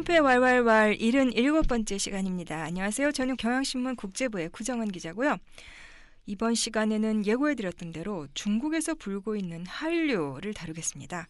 최민폐 왈왈왈 77번째 시간입니다. 안녕하세요. 저는 경향신문 국제부의 구정원 기자고요. 이번 시간에는 예고해드렸던 대로 중국에서 불고 있는 한류를 다루겠습니다.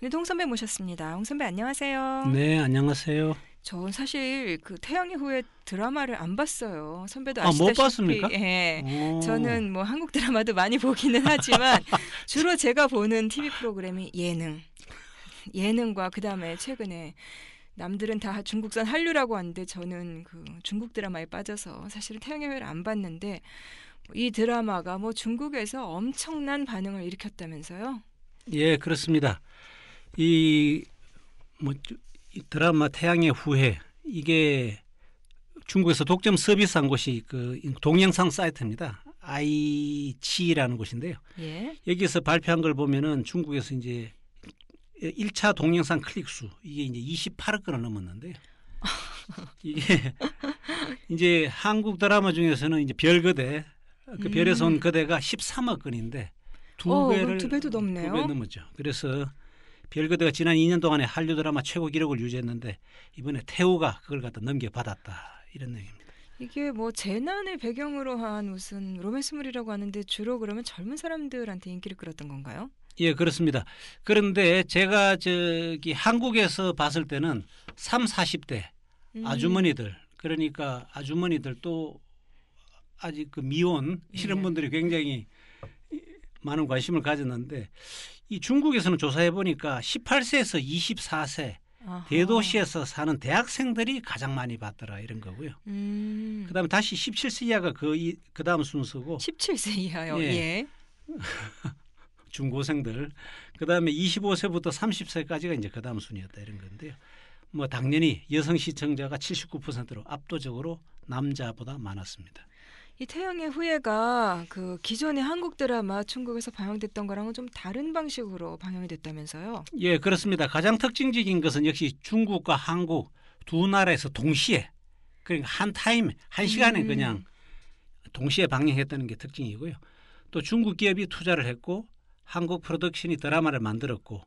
일동 선배 모셨습니다. 홍 선배 안녕하세요. 네, 안녕하세요. 저 사실 그 태양의 후예 드라마를 안 봤어요. 선배도 아, 뭐 아시다시피. 아, 못 봤습니까? 예. 오. 저는 뭐 한국 드라마도 많이 보기는 하지만 주로 제가 보는 TV 프로그램이 예능. 예능과 그다음에 최근에 남들은 다 중국산 한류라고 하는데 저는 그 중국 드라마에 빠져서 사실은 태양의 후예를 안 봤는데 이 드라마가 뭐 중국에서 엄청난 반응을 일으켰다면서요? 예, 그렇습니다. 이, 뭐, 드라마 태양의 후예 이게 중국에서 독점 서비스한 곳이 그 동영상 사이트입니다. 아이치라는 곳인데요. 예. 여기서 발표한 걸 보면은 중국에서 이제 1차 동영상 클릭 수 이게 이제 28억 건을 넘었는데요. 이게 이제 한국 드라마 중에서는 이제 별거대 그 별에서 온 음. 거대가 13억 건인데 두 오, 어, 배를 두 배도 넘네요. 두배 넘었죠. 그래서 별그대가 지난 2년 동안에 한류 드라마 최고 기록을 유지했는데 이번에 태우가 그걸 갖다 넘겨받았다 이런 내용입니다. 이게 뭐 재난을 배경으로 한 무슨 로맨스물이라고 하는데 주로 그러면 젊은 사람들한테 인기를 끌었던 건가요? 예, 그렇습니다. 그런데 제가 저기 한국에서 봤을 때는 3, 40대 음. 아주머니들 음. 그러니까 아주머니들 또 아직 그 미혼 네. 이런 네. 분들이 굉장히 많은 관심을 가졌는데 이 중국에서는 조사해 보니까 18세에서 24세 아하. 대도시에서 사는 대학생들이 가장 많이 받더라 이런 거고요. 음. 그다음에 다시 17세 이하가 거의 그다음 순서고 17세 이하요. 예. 예. 중고생들 그다음에 25세부터 30세까지가 이제 그다음 순이었다 이런 건데요. 뭐 당연히 여성 시청자가 79%로 압도적으로 남자보다 많았습니다. 이 태양의 후예가 그 기존의 한국 드라마 중국에서 방영됐던 거랑은 좀 다른 방식으로 방영이 됐다면서요? 예, 그렇습니다. 가장 특징적인 것은 역시 중국과 한국 두 나라에서 동시에 그러니까 한 타임 한 시간에 음. 그냥 동시에 방영했다는 게 특징이고요. 또 중국 기업이 투자를 했고 한국 프로덕션이 드라마를 만들었고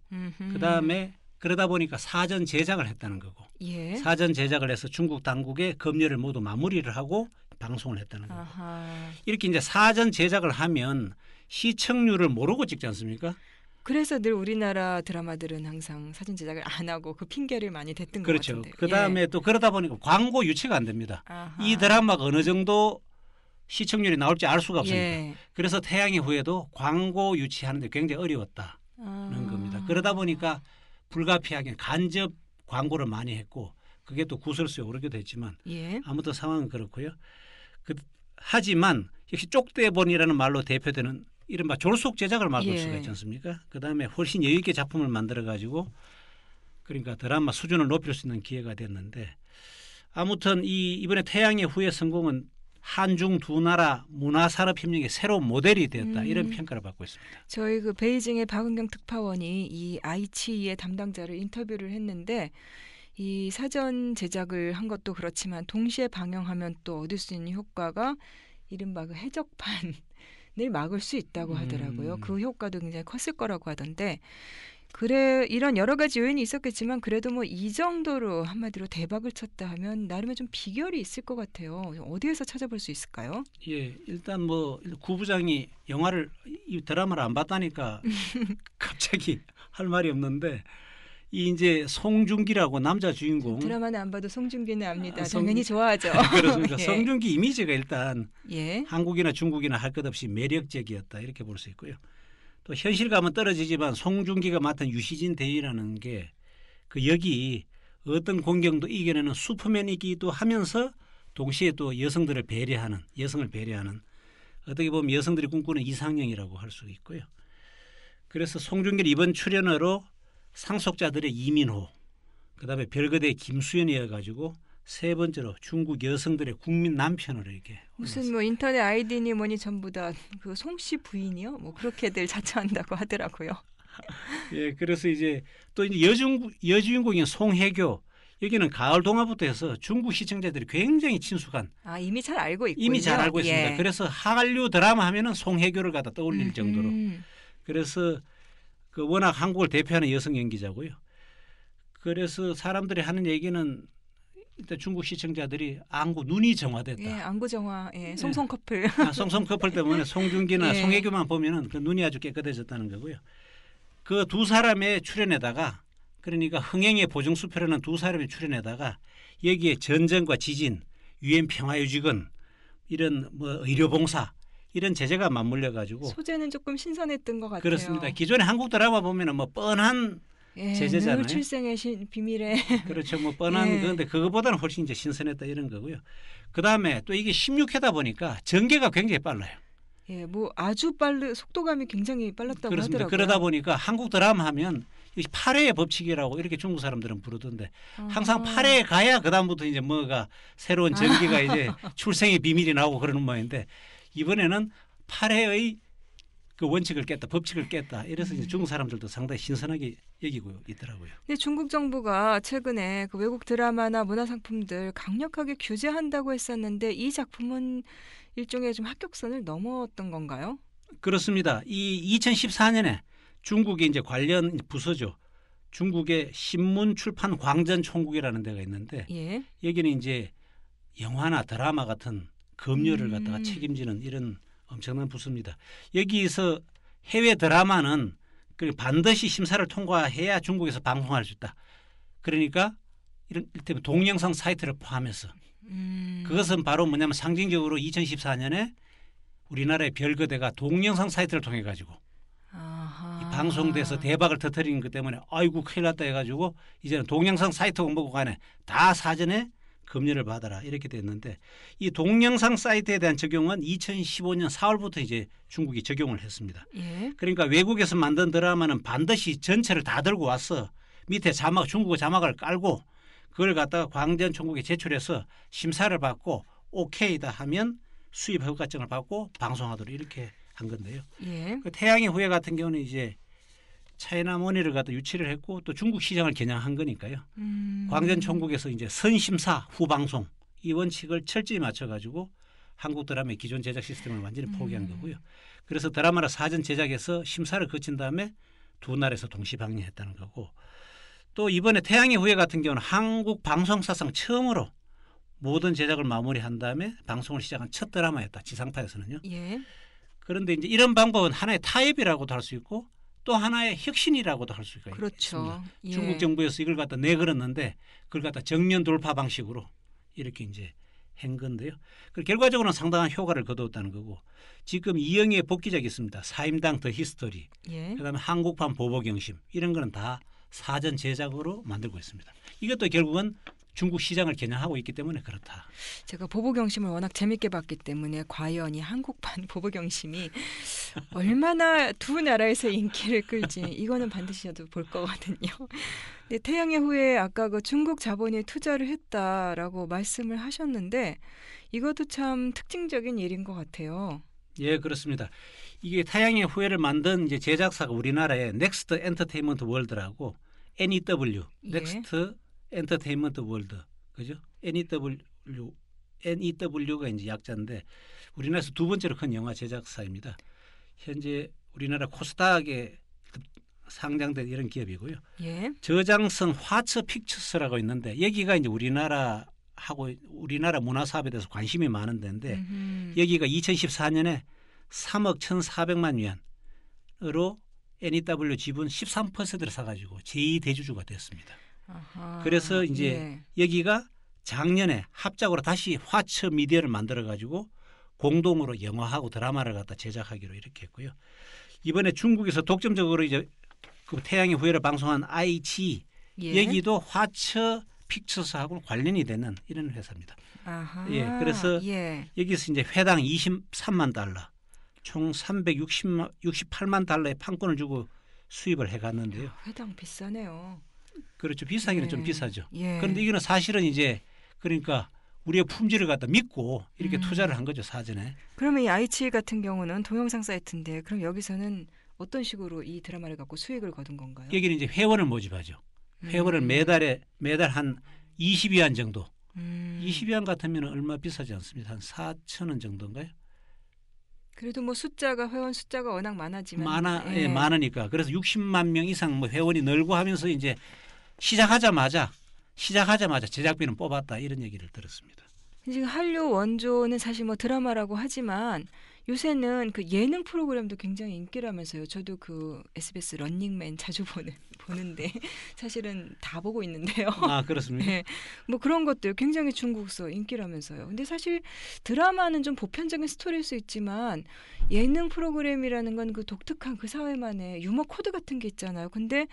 그 다음에 그러다 보니까 사전 제작을 했다는 거고 예. 사전 제작을 해서 중국 당국의 검열을 모두 마무리를 하고 방송을 했다는 거예요. 아하. 이렇게 이제 사전 제작을 하면 시청률을 모르고 찍지 않습니까? 그래서 늘 우리나라 드라마들은 항상 사진 제작을 안 하고 그 핑계를 많이 댔던 그렇죠. 같은데. 그렇죠. 그다음에 예. 또 그러다 보니까 광고 유치가 안 됩니다. 아하. 이 드라마가 어느 정도 시청률이 나올지 알 수가 없습니다. 예. 그래서 태양의 후에도 광고 유치하는데 굉장히 어려웠다는 아. 겁니다. 그러다 보니까 불가피하게 간접 광고를 많이 했고 그게 또 구설수에 오르기도 했지만 예. 아무튼 상황은 그렇고요. 그, 하지만 역시 쪽대본이라는 말로 대표되는 이른바 졸속 제작을 막을 예. 수가 있지 않습니까? 그 다음에 훨씬 여유 있게 작품을 만들어 가지고 그러니까 드라마 수준을 높일 수 있는 기회가 됐는데 아무튼 이 이번에 태양의 후예 성공은 한중 두 나라 문화산업협력의 새로운 모델이 되었다 음. 이런 평가를 받고 있습니다. 저희 그 베이징의 박은경 특파원이 이 아이치의 담당자를 인터뷰를 했는데 이 사전 제작을 한 것도 그렇지만 동시에 방영하면 또 얻을 수 있는 효과가 이른바 그 해적판을 막을 수 있다고 하더라고요. 음. 그 효과도 굉장히 컸을 거라고 하던데 그래 이런 여러 가지 요인이 있었겠지만 그래도 뭐 이 정도로 한마디로 대박을 쳤다 하면 나름의 좀 비결이 있을 것 같아요. 어디에서 찾아볼 수 있을까요? 예, 일단 뭐 구부장이 영화를 이 드라마를 안 봤다니까 갑자기 할 말이 없는데 이 이제 송중기라고 남자 주인공 드라마는 안 봐도 송중기는 압니다. 아, 성, 당연히 좋아하죠. 그렇습니다. 예. 송중기 이미지가 일단 예. 한국이나 중국이나 할 것 없이 매력적이었다 이렇게 볼 수 있고요. 또 현실감은 떨어지지만 송중기가 맡은 유시진 대위라는 게 그 여기 어떤 공경도 이겨내는 슈퍼맨이기도 하면서 동시에 또 여성들을 배려하는 여성을 배려하는 어떻게 보면 여성들이 꿈꾸는 이상형이라고 할 수 있고요. 그래서 송중기 이번 출연으로 상속자들의 이민호, 그다음에 별거대 김수현이어가지고 세 번째로 중국 여성들의 국민 남편으로 이렇게 무슨 뭐 인터넷 아이디니 뭐니 전부 다 그송씨 부인이요, 뭐 그렇게들 자처한다고 하더라고요. 예, 그래서 이제 또 이제 여중 여주인공인 송혜교 여기는 가을 동화부터 해서 중국 시청자들이 굉장히 친숙한 아 이미 잘 알고 있고 이미 잘 알고 있습니다. 예. 그래서 한류 드라마 하면은 송혜교를 갖다 떠올릴 음 정도로 음. 그래서 그 워낙 한국을 대표하는 여성 연기자고요. 그래서 사람들이 하는 얘기는 일단 중국 시청자들이 안구 눈이 정화됐다. 예, 안구 정화. 예, 예. 송송 커플. 아, 송송 커플 때문에 송중기나 예. 송혜교만 보면은 그 눈이 아주 깨끗해졌다는 거고요. 그 두 사람의 출연에다가 그러니까 흥행의 보증 수표라는 두 사람의 출연에다가 여기에 전쟁과 지진, 유엔 평화유지군 이런 뭐 의료봉사 이런 제재가 맞물려 가지고 소재는 조금 신선했던 것 같아요. 그렇습니다. 기존의 한국 드라마 보면은 뭐 뻔한 예, 제재잖아요. 출생의 신, 비밀에 그렇죠. 뭐 뻔한 예. 그런데 그거보다는 훨씬 이제 신선했다 이런 거고요. 그 다음에 또 이게 16회다 보니까 전개가 굉장히 빨라요. 예, 뭐 아주 빠르 속도감이 굉장히 빨랐다고 그렇습니다. 하더라고요. 그러다 보니까 한국 드라마 하면 8회의 법칙이라고 이렇게 중국 사람들은 부르던데 아. 항상 8회에 가야 그다음부터 이제 뭐가 새로운 전기가 아. 이제 출생의 비밀이 나오고 그러는 모양인데 이번에는 8회의 그 원칙을 깼다, 법칙을 깼다. 이래서 이제 중국 사람들도 상당히 신선하게 여기고 있더라고요. 근 중국 정부가 최근에 그 외국 드라마나 문화 상품들 강력하게 규제한다고 했었는데 이 작품은 일종의 좀 합격선을 넘어던 건가요? 그렇습니다. 이 2014년에 중국의 이제 관련 부서죠. 중국의 신문 출판 광전 총국이라는 데가 있는데 예. 여기는 이제 영화나 드라마 같은 급료를 갖다가 음. 책임지는 이런 엄청난 부서입니다. 여기서 해외 드라마는 그 반드시 심사를 통과해야 중국에서 방송할 수 있다. 그러니까 이런 일테면 동영상 사이트를 포함해서 음. 그것은 바로 뭐냐면 상징적으로 2014년에 우리나라의 별거대가 동영상 사이트를 통해 가지고 방송돼서 대박을 터뜨린것 때문에 아이고 큰일 났다 해가지고 이제는 동영상 사이트 공부 고간에다 사전에 금리를 받아라 이렇게 됐는데 이 동영상 사이트에 대한 적용은 2015년 4월부터 이제 중국이 적용을 했습니다. 예. 그러니까 외국에서 만든 드라마는 반드시 전체를 다 들고 와서 밑에 자막 중국어 자막을 깔고 그걸 갖다가 광전 총국에 제출해서 심사를 받고 오케이다 하면 수입 허가증을 받고 방송하도록 이렇게 한 건데요. 예. 그 태양의 후예 같은 경우는 이제 차이나 머니를 갖다 유치를 했고 또 중국 시장을 겨냥한 거니까요. 음. 광전총국에서 이제 선심사 후방송 이 원칙을 철저히 맞춰가지고 한국 드라마의 기존 제작 시스템을 완전히 음. 포기한 거고요. 그래서 드라마를 사전 제작해서 심사를 거친 다음에 두 나라에서 동시 방영했다는 거고 또 이번에 태양의 후예 같은 경우는 한국 방송사상 처음으로 모든 제작을 마무리한 다음에 방송을 시작한 첫 드라마였다. 지상파에서는요. 예. 그런데 이제 이런 방법은 하나의 타입이라고도할 수 있고 또 하나의 혁신이라고도 할 수가 그렇죠. 있습니다. 예. 중국 정부에서 이걸 갖다 내걸었는데 그걸 갖다 정면 돌파 방식으로 이렇게 이제 한 건데요. 결과적으로는 상당한 효과를 거두었다는 거고 지금 이영희의 복귀작이 있습니다. 사임당 더 히스토리, 예. 그다음에 한국판 보복영심 이런 거는 다 사전 제작으로 만들고 있습니다. 이것도 결국은 중국 시장을 겨냥하고 있기 때문에 그렇다. 제가 보보경심을 워낙 재밌게 봤기 때문에 과연 이 한국판 보보경심이 얼마나 두 나라에서 인기를 끌지 이거는 반드시 저도 볼 거거든요. 근 태양의 후예 아까 그 중국 자본이 투자를 했다라고 말씀을 하셨는데 이것도 참 특징적인 일인 것 같아요. 예, 그렇습니다. 이게 태양의 후예를 만든 이제 제작사가 우리나라의 넥스트 엔터테인먼트 월드라고 NEW 예. 넥스트 엔터테인먼트 월드 그죠? NEW NEW가 이제 약자인데 우리나라에서 두 번째로 큰 영화 제작사입니다. 현재 우리나라 코스닥에 상장된 이런 기업이고요. 예. 저장성 화츠 픽처스라고 있는데 여기가 이제 우리나라 하고 우리나라 문화 사업에 대해서 관심이 많은 데인데 음흠. 여기가 2014년에 3억 1,400만 위안으로 NEW 지분 13%를 사가지고 제2 대주주가 됐습니다. 그래서 이제 예. 여기가 작년에 합작으로 다시 화처 미디어를 만들어 가지고 공동으로 영화하고 드라마를 갖다 제작하기로 이렇게 했고요. 이번에 중국에서 독점적으로 이제 그 태양의 후예를 방송한 IG 예. 여기도 화처 픽처스하고 관련이 되는 이런 회사입니다. 아하, 예, 그래서 예. 여기서 이제 회당 23만 달러, 총 360만 68만 달러의 판권을 주고 수입을 해갔는데요. 아, 회당 비싸네요. 그렇죠. 비싸기는 예. 좀 비싸죠. 예. 그런데 이거는 사실은 이제 그러니까 우리의 품질을 갖다 믿고 이렇게 음. 투자를 한 거죠 사전에. 그러면 이 아이치 같은 경우는 동영상 사이트인데 그럼 여기서는 어떤 식으로 이 드라마를 갖고 수익을 거둔 건가요? 여기는 이제 회원을 모집하죠. 회원을 음. 매달에 매달 한 20위안 정도. 음. 20위안 같으면 얼마 비싸지 않습니다. 한 4천 원 정도인가요? 그래도 뭐 숫자가 회원 숫자가 워낙 많아지면 많아 예. 예, 많으니까 그래서 60만 명 이상 뭐 회원이 늘고 하면서 이제 시작하자마자 시작하자마자 제작비는 뽑았다 이런 얘기를 들었습니다. 지금 한류 원조는 사실 뭐 드라마라고 하지만 요새는 그 예능 프로그램도 굉장히 인기라면서요. 저도 그 SBS 런닝맨 자주 보는 보는데 사실은 다 보고 있는데요. 아 그렇습니까? 네, 뭐 그런 것들 굉장히 중국서 인기라면서요. 근데 사실 드라마는 좀 보편적인 스토리일 수 있지만 예능 프로그램이라는 건 그 독특한 그 사회만의 유머 코드 같은 게 있잖아요. 근데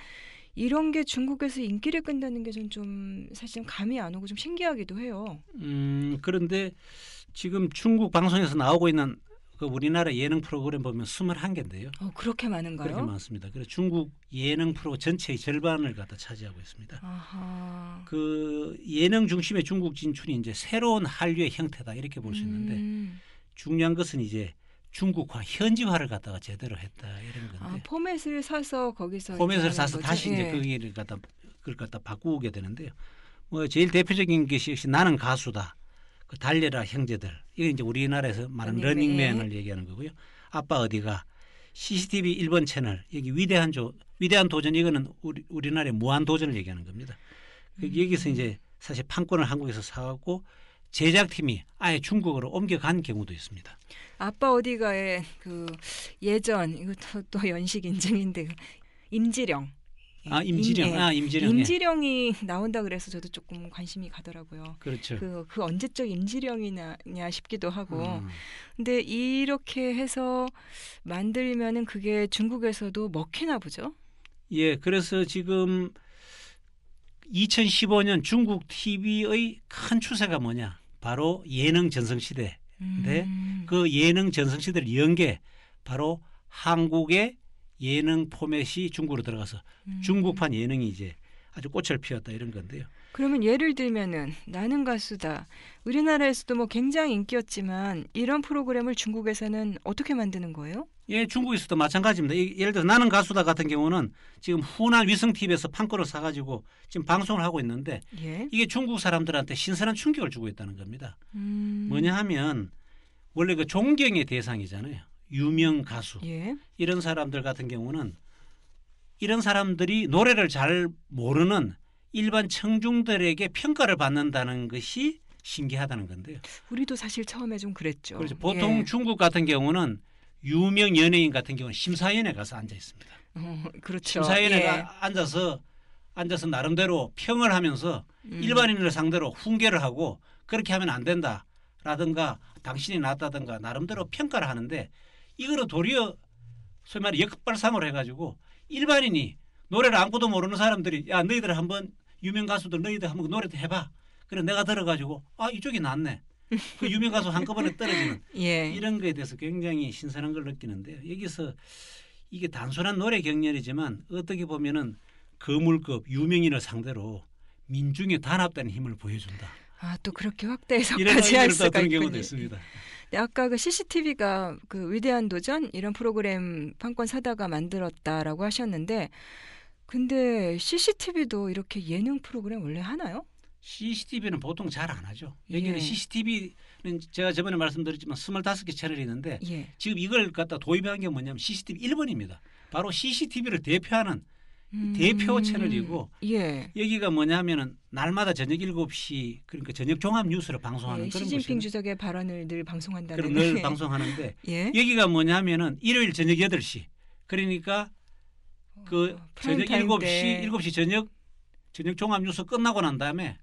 이런 게 중국에서 인기를 끈다는 게 전 좀 사실 감이 안 오고 좀 신기하기도 해요. 음 그런데 지금 중국 방송에서 나오고 있는 그 우리나라 예능 프로그램 보면 스물한 개인데요. 어, 그렇게 많은가요? 그렇게 많습니다. 그래서 중국 예능 프로 전체의 절반을 갖다 차지하고 있습니다. 아하. 그 예능 중심의 중국 진출이 이제 새로운 한류의 형태다 이렇게 볼 수 있는데 음. 중요한 것은 이제 중국화 현지화를 갖다가 제대로 했다 이런 아, 건데. 아, 포맷을 사서 거기서 포맷을 사서 다시 예. 이제 거기를 갖다 그걸 갖다 바꾸게 되는데요. 뭐 제일 대표적인 것이 역시 나는 가수다. 그 달려라 형제들. 이게 이제 우리나라에서 말하는 러닝맨. 그 러닝맨을 얘기하는 거고요. 아빠 어디가 CCTV 일본 채널 여기 위대한 조 위대한 도전 이거는 우리 우리나라의 무한 도전을 얘기하는 겁니다. 그 음. 여기서 이제 사실 판권을 한국에서 사갖고 제작팀이 아예 중국으로 옮겨간 경우도 있습니다. 아빠 어디가의 그 예전 이것도 또 연식 인증인데 그 임지령 아 임지령, 임, 예. 아 임지령, 예. 아, 임지령이 예. 나온다 그래서 저도 조금 관심이 가더라고요. 그렇죠. 그, 그 언제적 임지령이냐 싶기도 하고, 음. 근데 이렇게 해서 만들면은 그게 중국에서도 먹히나 보죠. 예, 그래서 지금 2015년 중국 TV의 큰 추세가 뭐냐? 바로 예능 전성 시대인데 음. 그 예능 전성 시대를 연계 바로 한국의 예능 포맷이 중국으로 들어가서 음. 중국판 예능이 이제 아주 꽃을 피웠다 이런 건데요. 그러면 예를 들면은 나는 가수다. 우리나라에서도 뭐 굉장히 인기였지만 이런 프로그램을 중국에서는 어떻게 만드는 거예요? 예, 중국에서도 마찬가지입니다. 예를 들어 나는 가수다 같은 경우는 지금 후난 위성 TV에서 판권을 사가지고 지금 방송을 하고 있는데 예? 이게 중국 사람들한테 신선한 충격을 주고 있다는 겁니다. 음... 뭐냐 하면 원래 그 존경의 대상이잖아요. 유명 가수 예? 이런 사람들 같은 경우는 이런 사람들이 노래를 잘 모르는 일반 청중들에게 평가를 받는다는 것이 신기하다는 건데요. 우리도 사실 처음에 좀 그랬죠. 그렇죠. 보통 예. 중국 같은 경우는 유명 연예인 같은 경우는 심사위원회 가서 앉아 있습니다. 어, 그렇죠. 심사위원회 예. 앉아서 앉아서 나름대로 평을 하면서 음. 일반인을 상대로 훈계를 하고 그렇게 하면 안 된다라든가 당신이 낫다든가 나름대로 평가를 하는데 이거를 도리어 소위 말해 역발상으로 해가지고 일반인이 노래를 아무도 모르는 사람들이 야 너희들 한번 유명 가수들 너희들 한번 그 노래도 해봐. 그래 내가 들어가지고 아 이쪽이 낫네. 그 유명 가수 한꺼번에 떨어지는 예. 이런 거에 대해서 굉장히 신선한 걸 느끼는데요. 여기서 이게 단순한 노래 경연이지만 어떻게 보면은 거물급 유명인을 상대로 민중의 단합된 힘을 보여준다. 아또 그렇게 확대해서까지 할 수가 있군 경우도 있습니다. 네, 아까 그 CCTV가 그 위대한 도전 이런 프로그램 판권 사다가 만들었다라고 하셨는데 근데 CCTV도 이렇게 예능 프로그램 원래 하나요? CCTV는 보통 잘 안 하죠. 여기는 예. CCTV는 제가 저번에 말씀드렸지만 2 5개 채널이 있는데 예. 지금 이걸 갖다 도입한 게 뭐냐면 CCTV 1번입니다 바로 CCTV를 대표하는 음. 대표 채널이고 예. 여기가 뭐냐면은 날마다 저녁 7시 그러니까 저녁 종합 뉴스를 방송하는 예, 그런 시진핑 곳이에요. 주석의 발언을 늘 방송한다는 그럼 늘 예. 방송하는데 예. 여기가 뭐냐면은 일요일 저녁 8시 그러니까 그 어, 저녁 일곱 시 일곱 시 저녁 저녁 종합 뉴스 끝나고 난 다음에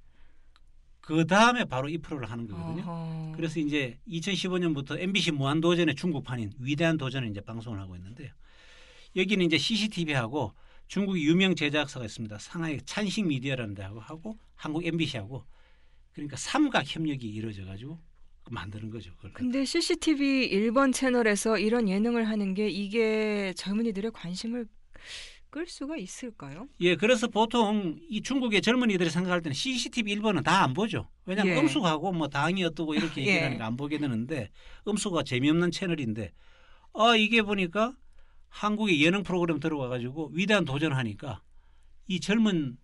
그 다음에 바로 이 프로를 하는 거거든요. 어허. 그래서 이제 2015년부터 MBC 무한도전의 중국판인 위대한 도전을 이제 방송을 하고 있는데요. 여기는 이제 CCTV하고 중국 유명 제작사가 있습니다. 상하이 찬식 미디어라는 데하고 하고 한국 MBC하고 그러니까 삼각 협력이 이루어져 가지고 만드는 거죠. 그런데 CCTV 일번 채널에서 이런 예능을 하는 게 이게 젊은이들의 관심을 끌 수가 있을까요? 예, 그래서 보통 이 중국의 젊은이들이 생각할 때는 CCTV 일번은다 안 보죠. 왜냐하면 예. 음수하고 뭐 당이 어떠고 이렇게 예. 얘기하니까 를안 보게 되는데 음수가 재미없는 채널인데 아 이게 보니까 한국의 예능 프로그램 들어와 가지고 위대한 도전하니까 이 젊은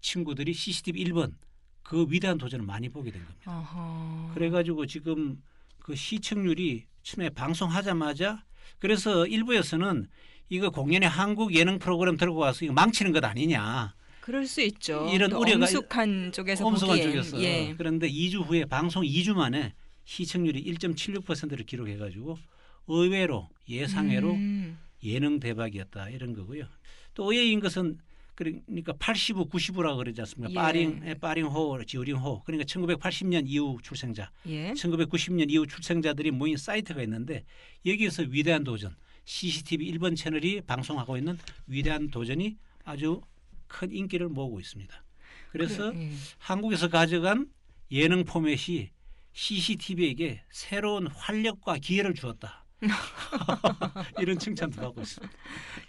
친구들이 CCTV 1번 그 위대한 도전을 많이 보게 된 겁니다. 어허. 그래가지고 지금 그 시청률이 처음에 방송하자마자 그래서 일부에서는 이거 공연에 한국 예능 프로그램 들고 가서 이거 망치는 것 아니냐. 그럴 수 있죠. 이런 우려가 엄숙한 쪽에서 엄숙한 보기엔. 쪽에서 예. 그런데 2주 후에 방송 2주 만에 시청률이 1.76%를 기록해가지고 의외로 예상외로 음. 예능 대박이었다 이런 거고요. 또 의외인 것은 그러니까 85, 90이라고 그러지 않습니까? 예. 파링, 파링호, 예, 지오링호. 그러니까 1980년 이후 출생자, 예. 1990년 이후 출생자들이 모인 사이트가 있는데 여기에서 위대한 도전, CCTV 1번 채널이 방송하고 있는 위대한 도전이 아주 큰 인기를 모으고 있습니다. 그래서 그래, 예. 한국에서 가져간 예능 포맷이 CCTV에게 새로운 활력과 기회를 주었다. 이런 칭찬도 받고 있습니다.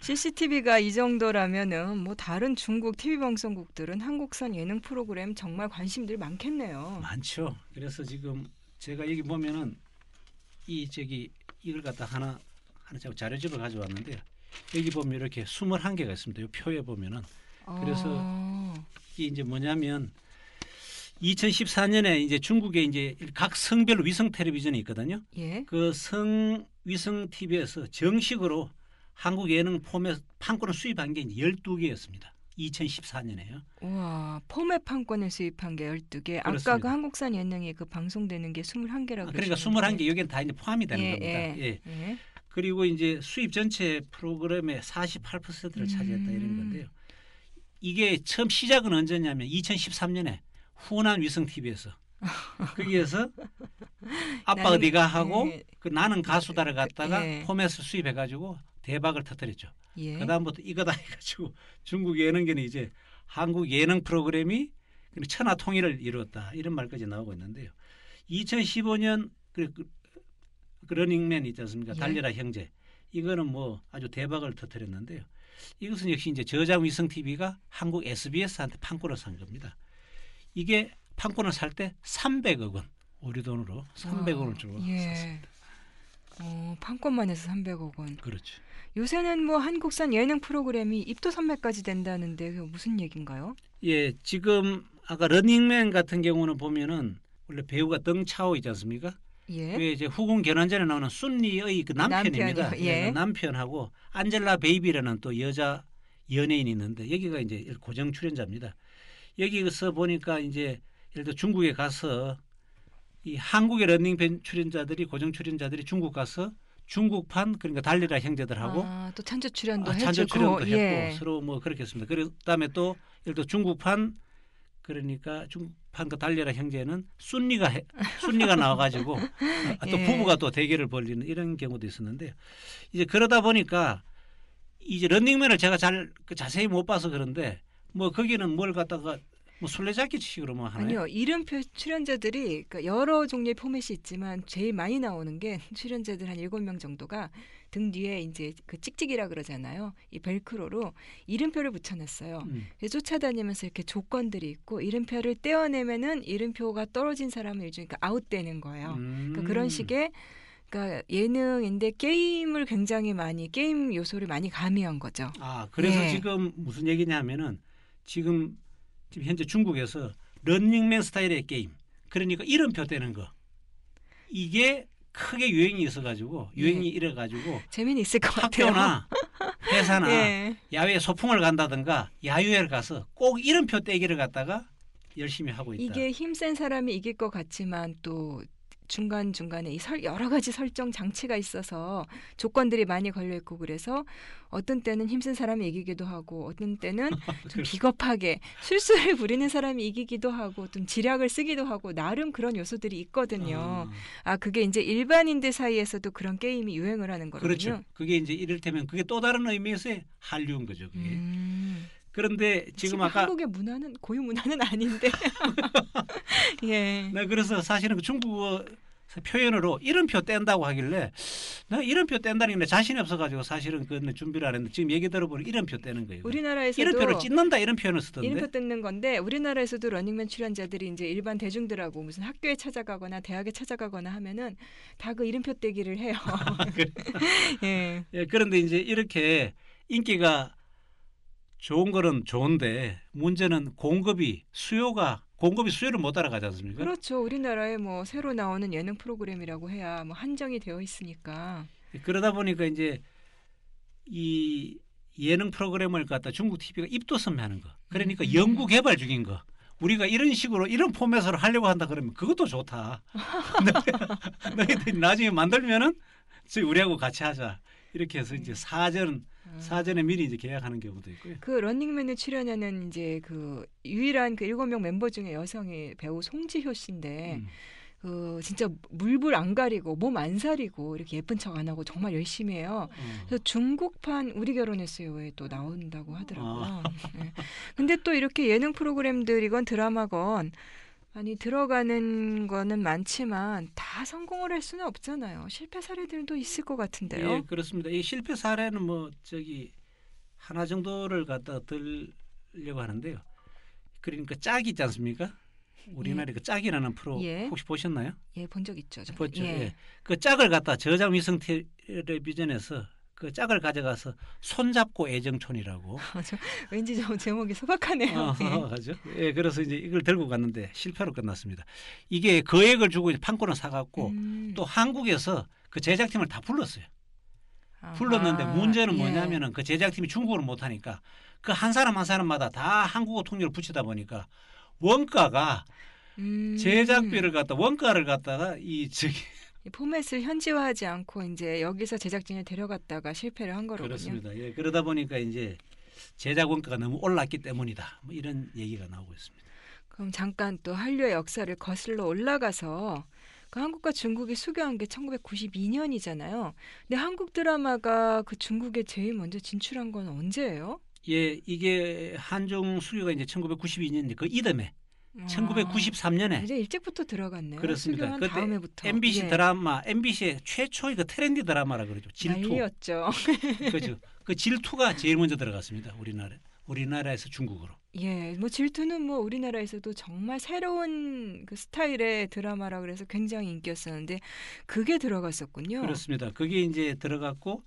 CCTV가 이 정도라면은 뭐 다른 중국 TV 방송국들은 한국산 예능 프로그램 정말 관심들 많겠네요. 많죠. 그래서 지금 제가 여기 보면은 이 저기 이걸 갖다 하나 하는 자료집을 가져왔는데요. 여기 보면 이렇게 21개가 있습니다. 이 표에 보면은 그래서 어. 이게 이제 뭐냐면 2014년에 이제 중국에 이제 각 성별 위성 텔레비전이 있거든요. 예. 그성 위성 TV에서 정식으로 한국 예능 포맷 판권을 수입한 게 이제 12개였습니다. 2014년에요. 와, 포맷 판권을 수입한 게 12개. 그렇습니다. 아까 그 한국산 예능이 그 방송되는 게 21개라고 아, 그러니까 21개 여기는 다 이제 포함이 되는 예, 겁니다. 예. 예. 예. 그리고 이제 수입 전체 프로그램의 48%를 차지했다 이런 음. 건데요. 이게 처음 시작은 언제냐면 2013년에 후난 위성 TV에서 거기에서 아빠 나는, 어디가 하고 예. 그 나는 가수다를 갖다가 그 예. 홈에서 수입해 가지고 대박을 터뜨렸죠. 예. 그다음부터 이거다 해가지고 중국 예능계는 이제 한국 예능 프로그램이 천하 통일을 이루었다 이런 말까지 나오고 있는데요. 2015년 러닝맨 있지 않습니까? 예. 달려라 형제. 이거는 뭐 아주 대박을 터뜨렸는데요. 이것은 역시 이제 저장위성 TV가 한국 SBS한테 판권을 산 겁니다. 이게 판권을 살 때 300억 원, 우리 돈으로 300원을 주고 아, 예. 샀습니다. 어, 판권만 해서 300억 원. 그렇죠. 요새는 뭐 한국산 예능 프로그램이 입도 선매까지 된다는데 그 무슨 얘기인가요 예, 지금 아까 러닝맨 같은 경우는 보면은 원래 배우가 덩차오있지 않습니까? 예. 그 이제 후궁 결혼전에 나오는 순리의 그 남편입니다. 예. 남편하고 안젤라 베이비라는 또 여자 연예인이 있는데 여기가 이제 고정 출연자입니다. 여기서 보니까 이제 예를 들어 중국에 가서 이 한국의 런닝팬 출연자들이 고정 출연자들이 중국 가서 중국판 그러니까 달리라 형제들하고 아, 또 찬조 출연도 아, 찬조 출연도 예. 했고 서로 뭐 그렇게 했습니다. 그다음에 또 예를 들어 중국판 그러니까 중판과 달리라 형제는 순리가 해, 순리가 나와가지고 아, 예. 또 부부가 또 대결을 벌리는 이런 경우도 있었는데 이제 그러다 보니까 이제 런닝맨을 제가 잘 그 자세히 못 봐서 그런데 뭐 거기는 뭘 갖다가 뭐 술래잡기 식으로 뭐 하나요? 아니요. 이름표 출연자들이 그러니까 여러 종류의 포맷이 있지만 제일 많이 나오는 게 출연자들 한 일곱 명 정도가 등 뒤에 이제 그 찍찍이라 그러잖아요. 이 벨크로로 이름표를 붙여놨어요. 음. 쫓아다니면서 이렇게 조건들이 있고 이름표를 떼어내면은 이름표가 떨어진 사람은 일종의까 그 아웃되는 거예요. 그러니까 음. 그러니까 그런 식의 그러니까 예능인데 게임을 굉장히 많이 게임 요소를 많이 가미한 거죠. 아 그래서 네. 지금 무슨 얘기냐면은 지금 지금 현재 중국에서 런닝맨 스타일의 게임 그러니까 이름표 떼는 거 이게 크게 유행이 있어가지고 예. 유행이 예. 이래가지고 재미는 있을 것 학교나 같아요. 회사나 예. 야외 소풍을 간다든가 야유회를 가서 꼭 이름표 떼기를 갖다가 열심히 하고 있다. 이게 힘센 사람이 이길 것 같지만 또 중간 중간에 이설 여러 가지 설정 장치가 있어서 조건들이 많이 걸려 있고 그래서 어떤 때는 힘센 사람이 이기기도 하고 어떤 때는 좀 그렇죠. 비겁하게 술수를 부리는 사람이 이기기도 하고 좀 지략을 쓰기도 하고 나름 그런 요소들이 있거든요. 아, 아 그게 이제 일반인들 사이에서도 그런 게임이 유행을 하는 거거든요. 그렇죠. 그게 이제 이를테면 그게 또 다른 의미에서의 한류인 거죠. 그게. 음. 그런데 지금, 아까 한국의 문화는 고유 문화는 아닌데. 예. 나 네, 그래서 사실은 그 중국어 표현으로 이름표 뗀다고 하길래 나 이름표 뗀다는 게 자신이 없어가지고 사실은 그건 준비를 안 했는데 지금 얘기 들어보니 이름표 떼는 거예요. 우리나라에서도 이름표를 찢는다 이런 표현을 쓰던데. 이름표 뜯는 건데 우리나라에서도 런닝맨 출연자들이 이제 일반 대중들하고 무슨 학교에 찾아가거나 대학에 찾아가거나 하면은 다 그 이름표 떼기를 해요. 아, 예. 예. 그런데 이제 이렇게 인기가 좋은 거는 좋은데 문제는 공급이 수요가 공급이 수요를 못 따라가지 않습니까? 그렇죠. 우리나라에 뭐 새로 나오는 예능 프로그램이라고 해야 뭐 한정이 되어 있으니까. 그러다 보니까 이제 이 예능 프로그램을 갖다 중국 TV가 입도선매하는 거. 그러니까 음. 연구 개발 중인 거. 우리가 이런 식으로 이런 포맷으로 하려고 한다 그러면 그것도 좋다. 너희들 나중에 만들면은 우리하고 같이 하자. 이렇게 해서 이제 사전 사전에 미리 이제 계약하는 경우도 있고요. 그 런닝맨에 출연하는 이제 그 유일한 그 일곱 명 멤버 중에 여성이 배우 송지효 씨인데 음. 그 진짜 물불 안 가리고 몸 안 사리고 이렇게 예쁜 척 안 하고 정말 열심히 해요. 음. 그래서 중국판 우리 결혼했어요에 또 나온다고 하더라고요. 아. 네. 근데 또 이렇게 예능 프로그램들이건 드라마건 아니 들어가는 거는 많지만 다 성공을 할 수는 없잖아요. 실패 사례들도 있을 것 같은데요. 예, 그렇습니다. 이 실패 사례는 뭐 저기 하나 정도를 갖다 들려고 하는데요. 그러니까 짝이지 않습니까? 우리나라 예. 그 짝이라는 프로 예. 혹시 보셨나요? 예, 본 적 있죠. 저는. 봤죠. 예. 예. 그 짝을 갖다 저장 위성 텔레비전에서 그 짝을 가져가서 손잡고 애정촌이라고. 아, 왠지 좀 제목이 소박하네요. 어, 어, 예, 그래서 이제 이걸 들고 갔는데 실패로 끝났습니다. 이게 거액을 그 주고 이제 판권을 사갖고 음. 또 한국에서 그 제작팀을 다 불렀어요. 아하. 불렀는데 문제는 예. 뭐냐면은 예. 그 제작팀이 중국어를 못하니까 그 한 사람 한 사람마다 다 한국어 통일을 붙이다 보니까 원가가 음. 제작비를 갖다 원가를 갖다가 이 저기 포맷을 현지화하지 않고 이제 여기서 제작진을 데려갔다가 실패를 한 거로군요. 그렇습니다. 예, 그러다 보니까 이제 제작 원가가 너무 올랐기 때문이다. 뭐 이런 얘기가 나오고 있습니다. 그럼 잠깐 또 한류의 역사를 거슬러 올라가서 그 한국과 중국이 수교한 게 1992년이잖아요. 근데 한국 드라마가 그 중국에 제일 먼저 진출한 건 언제예요? 예, 이게 한중 수교가 이제 1992년인데 그 이듬해 1993년에 아. 이제 일찍부터 들어갔네요. 그렇습니다. 그때 다음에부터. MBC 예. 드라마, MBC의 최초의 그 트렌디 드라마라 그러죠. 질투. 난리였죠. 그죠그 질투가 제일 먼저 들어갔습니다. 우리나라 우리나라에서 중국으로. 예, 뭐 질투는 뭐 우리나라에서도 정말 새로운 그 스타일의 드라마라 그래서 굉장히 인기였었는데 그게 들어갔었군요. 그렇습니다. 그게 이제 들어갔고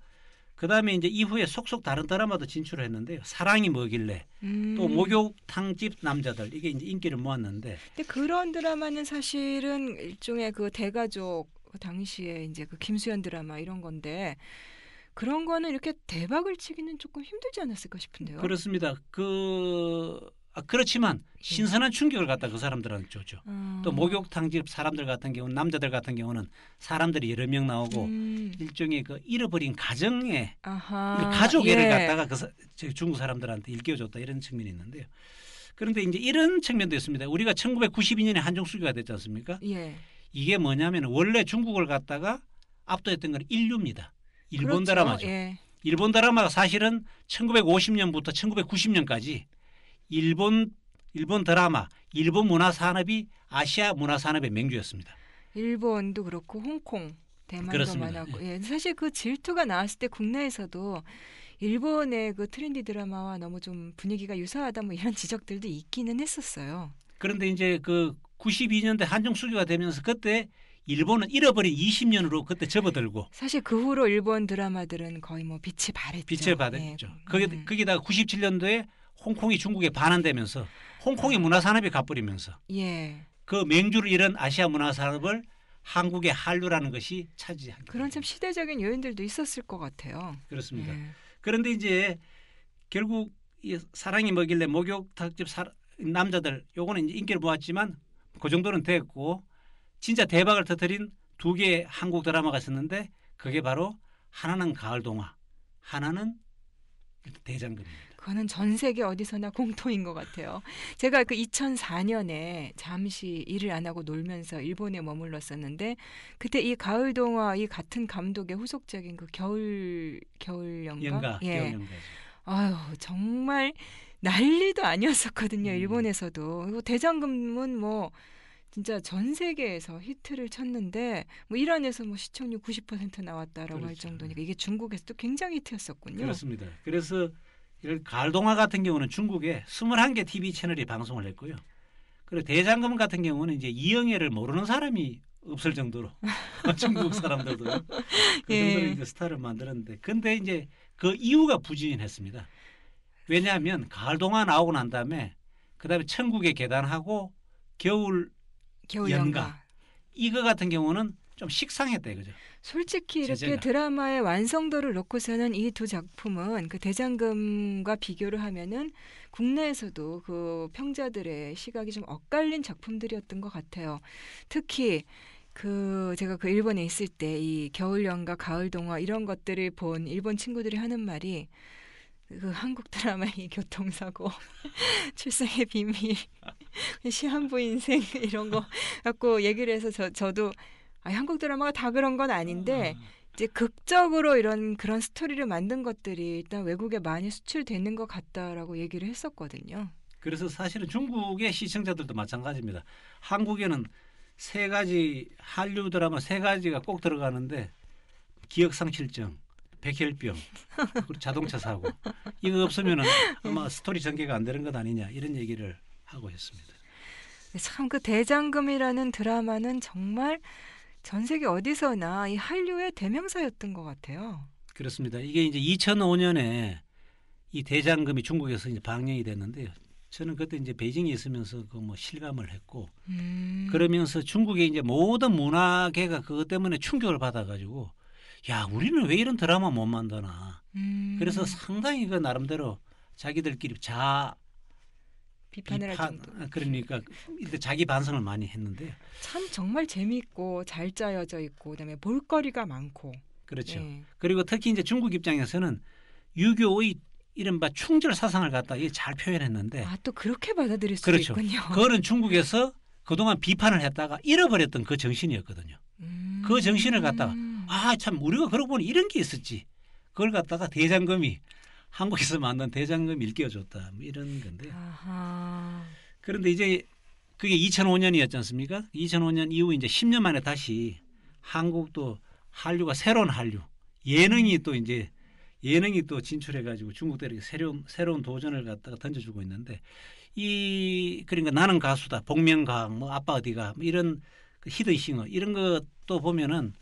그다음에 이제 이후에 속속 다른 드라마도 진출을 했는데요. 사랑이 뭐길래 음. 또 목욕탕집 남자들 이게 이제 인기를 모았는데. 근데 그런 드라마는 사실은 일종의 그 대가족 그 당시에 이제 그 김수현 드라마 이런 건데 그런 거는 이렇게 대박을 치기는 조금 힘들지 않았을까 싶은데요. 그렇습니다. 그 아, 그렇지만 네. 신선한 충격을 갖다 그 사람들한테 주죠. 음. 아. 또 목욕탕집 사람들 같은 경우 남자들 같은 경우는 사람들이 여러 명 나오고 음. 일종의 그 잃어버린 가정의 그 가족애를 예. 갖다가 그 중국 사람들한테 일깨워줬다 이런 측면이 있는데요. 그런데 이제 이런 측면도 있습니다. 우리가 1992년에 한중 수교가 됐지 않습니까? 예. 이게 뭐냐면 원래 중국을 갖다가 압도했던 건 인류입니다. 일본 그렇죠. 드라마죠. 예. 일본 드라마가 사실은 1950년부터 1990년까지 일본 일본 드라마, 일본 문화 산업이 아시아 문화 산업의 맹주였습니다. 일본도 그렇고 홍콩, 대만도 많았고, 예. 사실 그 질투가 나왔을 때 국내에서도 일본의 그 트렌디 드라마와 너무 좀 분위기가 유사하다 뭐 이런 지적들도 있기는 했었어요. 그런데 이제 그 92년대 한중 수교가 되면서 그때 일본은 잃어버린 20년으로 그때 접어들고 사실 그 후로 일본 드라마들은 거의 뭐 빛이 바랬죠. 빛을 바랬죠. 예. 거기, 음. 거기다가 97년도에 홍콩이 중국에 반환되면서 홍콩의 아. 문화산업이 가버리면서 예. 그 맹주를 잃은 아시아 문화산업을 한국의 한류라는 것이 차지한 그런 참 시대적인 요인들도 있었을 것 같아요. 그렇습니다. 예. 그런데 이제 결국 사랑이 먹일래 목욕 닭집 남자들 요거는 이제 인기를 모았지만 그 정도는 됐고 진짜 대박을 터뜨린 두 개의 한국 드라마가 있었는데 그게 바로 하나는 가을 동화, 하나는 대장금입니다. 그거는 전 세계 어디서나 공통인 것 같아요. 제가 그 2004년에 잠시 일을 안 하고 놀면서 일본에 머물렀었는데 그때 이 가을 동화 이 같은 감독의 후속작인 그 겨울 겨울 연가, 연가 예. 아유 정말 난리도 아니었었거든요. 음. 일본에서도 그리고 대장금은 뭐 진짜 전 세계에서 히트를 쳤는데 뭐 이란에서 뭐 시청률 90% 나왔다라고 그렇죠. 할 정도니까 이게 중국에서도 굉장히 히트였었군요. 그렇습니다. 그래서 예를 갈동화 같은 경우는 중국에 21개 TV 채널이 방송을 했고요. 그리고 대장금 같은 경우는 이제 이영애를 모르는 사람이 없을 정도로 중국 사람들도 그 정도로 이제 스타를 만들었는데 근데 이제 그 이유가 부진했습니다. 왜냐하면 가을 동화 나오고 난 다음에 그다음에 천국의 계단하고 겨울, 겨울 연가. 연가. 이거 같은 경우는 좀식상했대그죠 솔직히 이렇게 제재나. 드라마의 완성도를 놓고서는 이 두 작품은 그 대장금과 비교를 하면은 국내에서도 그 평자들의 시각이 좀 엇갈린 작품들이었던 것 같아요. 특히 그 제가 그 일본에 있을 때 이 겨울 연가, 가을 동화 이런 것들을 본 일본 친구들이 하는 말이 그 한국 드라마의 교통사고, 출생의 비밀, 시한부 인생 이런 거 갖고 얘기를 해서 저 저도 아, 한국 드라마가 다 그런 건 아닌데 음, 음. 이제 극적으로 이런 그런 스토리를 만든 것들이 일단 외국에 많이 수출되는 것 같다라고 얘기를 했었거든요. 그래서 사실은 중국의 시청자들도 마찬가지입니다. 한국에는 세 가지 한류 드라마 세 가지가 꼭 들어가는데 기억상실증, 백혈병, 자동차 사고 이거 없으면은 아마 스토리 전개가 안 되는 것 아니냐 이런 얘기를 하고 있습니다. 참 그 대장금이라는 드라마는 정말 전 세계 어디서나 이 한류의 대명사였던 것 같아요. 그렇습니다. 이게 이제 2005년에 이 대장금이 중국에서 이제 방영이 됐는데요. 저는 그때 이제 베이징에 있으면서 그 뭐 실감을 했고 음. 그러면서 중국의 이제 모든 문화계가 그것 때문에 충격을 받아가지고 야 우리는 왜 이런 드라마 못 만드나 음. 그래서 상당히 그 나름대로 자기들끼리 자 비판을 비판, 할 정도. 아, 그러니까 자기 반성을 많이 했는데요. 참 정말 재미있고 잘 짜여져 있고 그다음에 볼거리가 많고. 그렇죠. 네. 그리고 특히 이제 중국 입장에서는 유교의 이른바 충절 사상을 갖다 잘 표현했는데 아또 그렇게 받아들일 수도 그렇죠. 있군요. 그거는 중국에서 그동안 비판을 했다가 잃어버렸던 그 정신이었거든요. 음. 그 정신을 갖다가 음. 아참 우리가 그러고 보니 이런 게 있었지. 그걸 갖다가 대장금이 한국에서 만난 대장금 일깨워줬다 뭐 이런 건데. 아하. 그런데 이제 그게 2005년이었지 않습니까? 2005년 이후 이제 10년 만에 다시 한국도 한류가 새로운 한류 예능이 또 이제 예능이 또 진출해가지고 중국들에게 새로운 새로운 도전을 갖다가 던져주고 있는데 이 그러니까 나는 가수다 복면가왕 뭐 아빠 어디가 뭐 이런 그 히든싱어 이런 것도 보면은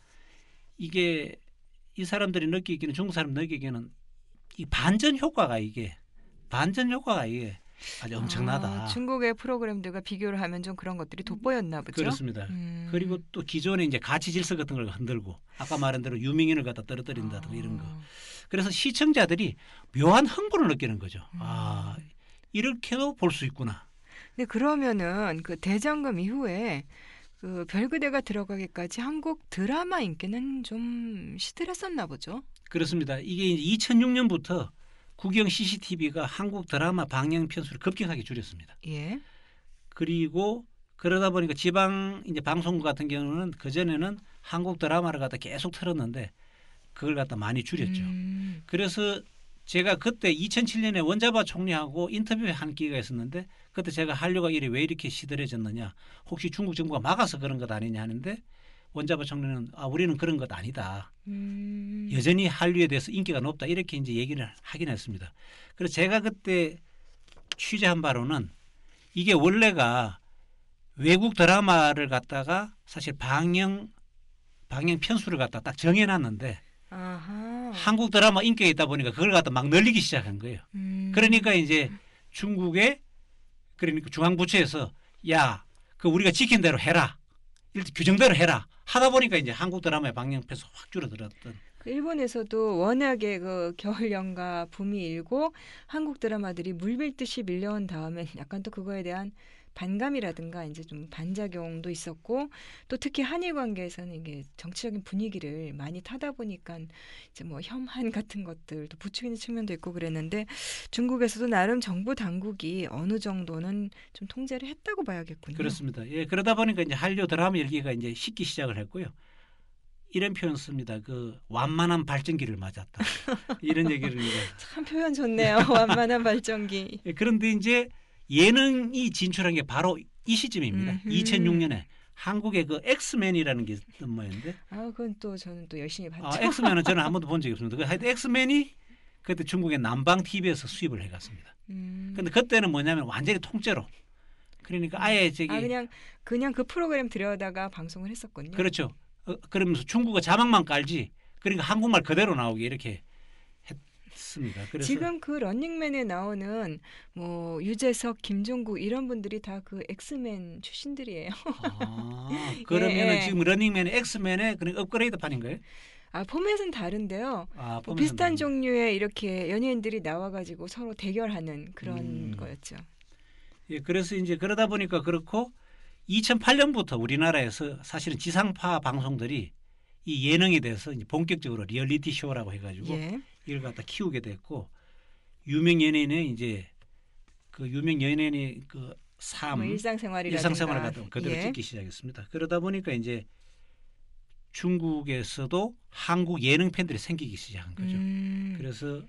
이게 이 사람들이 느끼기는 중국 사람 느끼기는 이 반전 효과가 이게 반전 효과가 이게 아주 엄청나다. 아, 중국의 프로그램들과 비교를 하면 좀 그런 것들이 돋보였나 보죠. 그렇습니다. 음. 그리고 또 기존의 이제 가치 질서 같은 걸 흔들고 아까 말한 대로 유명인을 갖다 떨어뜨린다든가 아. 이런 거. 아. 그래서 시청자들이 묘한 흥분을 느끼는 거죠. 음. 아 이렇게도 볼 수 있구나. 근데 그러면은 그 대장금 이후에 그 별그대가 들어가기까지 한국 드라마 인기는 좀 시들했었나 보죠. 그렇습니다. 이게 2006년부터 국영 CCTV가 한국 드라마 방영 편수를 급격하게 줄였습니다. 예. 그리고 그러다 보니까 지방 이제 방송국 같은 경우는 그 전에는 한국 드라마를 갖다 계속 틀었는데 그걸 갖다 많이 줄였죠. 음. 그래서 제가 그때 2007년에 원자바 총리하고 인터뷰에 한 기회가 있었는데 그때 제가 한류가 일래왜 이렇게 시들해졌느냐 혹시 중국 정부가 막아서 그런 것 아니냐 하는데 원자바 총리는 아 우리는 그런 것 아니다 음. 여전히 한류에 대해서 인기가 높다 이렇게 이제 얘기를 하긴 했습니다 그래서 제가 그때 취재한 바로는 이게 원래가 외국 드라마를 갖다가 사실 방영 방영 편수를 갖다 딱 정해놨는데 아하. 한국 드라마 인기가 있다 보니까 그걸 갖다 막 늘리기 시작한 거예요. 음. 그러니까 이제 중국의 그러니까 중앙부처에서 야, 그 우리가 지킨 대로 해라. 일단 규정대로 해라. 하다 보니까 이제 한국 드라마의 방영패서확 줄어들었던. 그 일본에서도 워낙에 그 겨울 연가 붐이 일고 한국 드라마들이 물밀듯이 밀려온 다음에 약간 또 그거에 대한 반감이라든가 이제 좀 반작용도 있었고 또 특히 한일 관계에서는 이게 정치적인 분위기를 많이 타다 보니까 이제 뭐 혐한 같은 것들도 부추기는 측면도 있고 그랬는데 중국에서도 나름 정부 당국이 어느 정도는 좀 통제를 했다고 봐야겠군요. 그렇습니다. 예, 그러다 보니까 이제 한류 드라마 열기가 이제 식기 시작을 했고요. 이런 표현 씁니다. 그 완만한 발전기를 맞았다. 이런 얘기를 참 표현 좋네요. 완만한 발전기. 예, 그런데 이제 예능이 진출한 게 바로 이 시점입니다. 음흠. 2006년에 한국의 그 엑스맨이라는 게 있던 모양인데. 아, 그건 또 저는 또 열심히 봤죠. 아, 엑스맨은 저는 한 번도 본 적이 없습니다. 하여튼 엑스맨이 그때 중국의 남방 TV에서 수입을 해갔습니다. 음. 근데 그때는 뭐냐면 완전히 통째로. 그러니까 음. 아예 저기 아, 그냥 그냥 그 프로그램 들여다가 방송을 했었군요. 그렇죠. 어, 그러면서 중국어 자막만 깔지. 그러니까 한국말 그대로 나오게 이렇게 맞습니다. 지금 그 런닝맨에 나오는 뭐 유재석, 김종구 이런 분들이 다 그 엑스맨 출신들이에요. 아, 예, 그러면 예. 지금 런닝맨 엑스맨의 그런 업그레이드판인가요? 아, 포맷은 다른데요. 아, 뭐 비슷한 다른데. 종류의 이렇게 연예인들이 나와가지고 서로 대결하는 그런 음. 거였죠. 예, 그래서 이제 그러다 보니까 그렇고 2008년부터 우리나라에서 사실은 지상파 방송들이 이 예능에 대해서 본격적으로 리얼리티 쇼라고 해가지고 예. 이걸 갖다 키우게 됐고 유명 연예인의 이제 그 유명 연예인의 그 삶, 뭐일상생활이 일상생활을 갖다 그대로 예. 찍기 시작했습니다. 그러다 보니까 이제 중국에서도 한국 예능 팬들이 생기기 시작한 거죠. 음. 그래서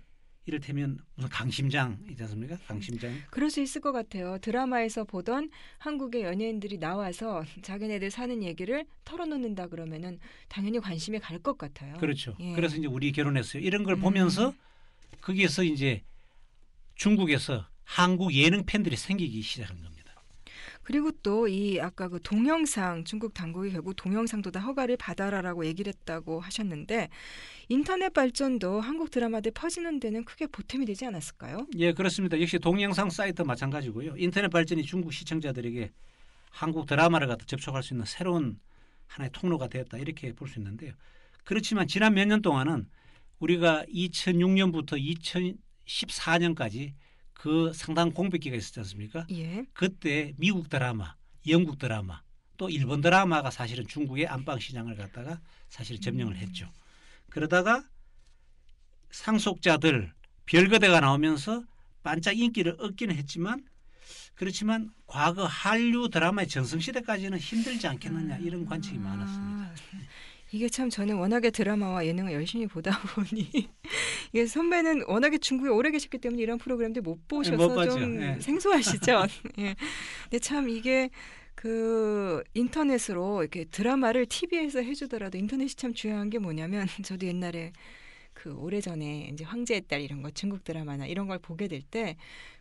이를테면 무슨 강심장이지 않습니까? 강심장. 그럴 수 있을 것 같아요. 드라마에서 보던 한국의 연예인들이 나와서 자기네들 사는 얘기를 털어놓는다 그러면은 당연히 관심이 갈 것 같아요. 그렇죠. 예. 그래서 이제 우리 결혼했어요. 이런 걸 음. 보면서 거기에서 이제 중국에서 한국 예능 팬들이 생기기 시작한 겁니다. 그리고 또 이 아까 그 동영상 중국 당국이 결국 동영상도 다 허가를 받아라라고 얘기를 했다고 하셨는데 인터넷 발전도 한국 드라마들 퍼지는 데는 크게 보탬이 되지 않았을까요? 예, 그렇습니다. 역시 동영상 사이트 마찬가지고요. 인터넷 발전이 중국 시청자들에게 한국 드라마를 갖다 접촉할 수 있는 새로운 하나의 통로가 되었다 이렇게 볼 수 있는데요. 그렇지만 지난 몇 년 동안은 우리가 2006년부터 2014년까지 그 상당 한 공백기가 있었지 않습니까? 예. 그때 미국 드라마, 영국 드라마, 또 일본 드라마가 사실은 중국의 안방 시장을 갖다가 사실 점령을 음. 했죠. 그러다가 상속자들 별거대가 나오면서 반짝 인기를 얻기는 했지만 그렇지만 과거 한류 드라마의 전성시대까지는 힘들지 않겠느냐 이런 음. 관측이 많았습니다. 아, 네. 이게 참 저는 워낙에 드라마와 예능을 열심히 보다 보니 이게 선배는 워낙에 중국에 오래 계셨기 때문에 이런 프로그램들 못 보셔서 네, 좀 네. 생소하시죠. 예. 근데 참 이게 그 인터넷으로 이렇게 드라마를 TV에서 해주더라도 인터넷이 참 중요한 게 뭐냐면 저도 옛날에 그 오래전에 이제 황제의 딸 이런 거 중국 드라마나 이런 걸 보게 될때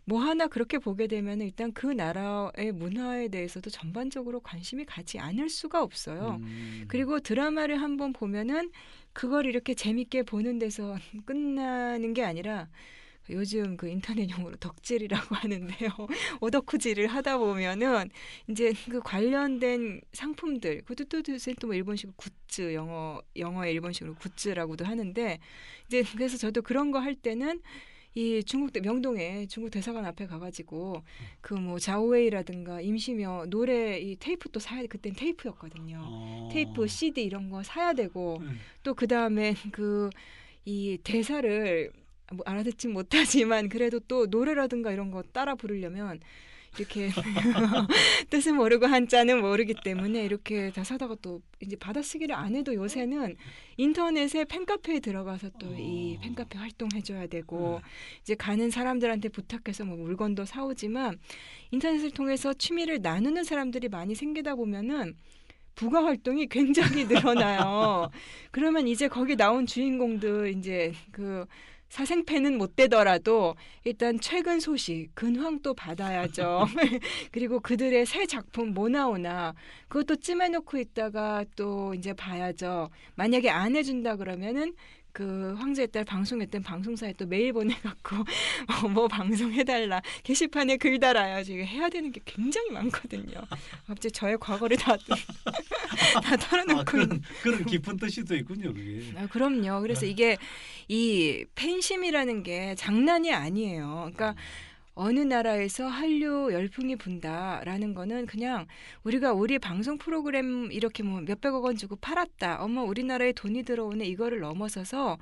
뭐 하나 그렇게 보게 되면 일단 그 나라의 문화에 대해서도 전반적으로 관심이 가지 않을 수가 없어요. 음. 그리고 드라마를 한번 보면은 그걸 이렇게 재밌게 보는 데서 끝나는 게 아니라 요즘 그 인터넷 용어로 덕질이라고 하는데요. 오덕후질을 하다 보면은 이제 그 관련된 상품들 그것도 요새 또뭐 일본식 굿즈 영어 영어의 일본식으로 굿즈라고도 하는데 이제 그래서 저도 그런 거 할 때는 이 중국 대 명동에 중국 대사관 앞에 가가지고 음. 그뭐 자오웨이라든가 임시며 노래 이 테이프 또 사야 그땐 테이프였거든요. 어. 테이프 CD 이런 거 사야 되고 음. 또그 다음에 그 이 대사를 뭐 알아듣진 못하지만 그래도 또 노래라든가 이런 거 따라 부르려면 이렇게 뜻은 모르고 한자는 모르기 때문에 이렇게 다 사다가 또 이제 받아쓰기를 안 해도 요새는 인터넷에 팬카페에 들어가서 또이 어. 팬카페 활동해줘야 되고 네. 이제 가는 사람들한테 부탁해서 뭐 물건도 사오지만 인터넷을 통해서 취미를 나누는 사람들이 많이 생기다 보면은 부가 활동이 굉장히 늘어나요. 그러면 이제 거기 나온 주인공들 이제 그 사생팬은 못 되더라도 일단 최근 소식 근황도 받아야죠. 그리고 그들의 새 작품 뭐 나오나 그것도 찜해놓고 있다가 또 이제 봐야죠. 만약에 안 해준다 그러면은 그 황제의 딸 방송했던 방송사에 또 메일 보내갖고 어, 뭐 방송해달라 게시판에 글 달아요. 지금 해야 되는 게 굉장히 많거든요. 갑자기 저의 과거를 다, 다 털어놓고 아, 그런, 그런 깊은 뜻이 또 있군요. 그게. 아, 그럼요. 그래서 네. 이게 이 팬심이라는 게 장난이 아니에요. 그러니까 음. 어느 나라에서 한류 열풍이 분다라는 거는 그냥 우리가 우리 방송 프로그램 이렇게 뭐 몇백억 원 주고 팔았다. 어머 우리나라에 돈이 들어오네 이거를 넘어서서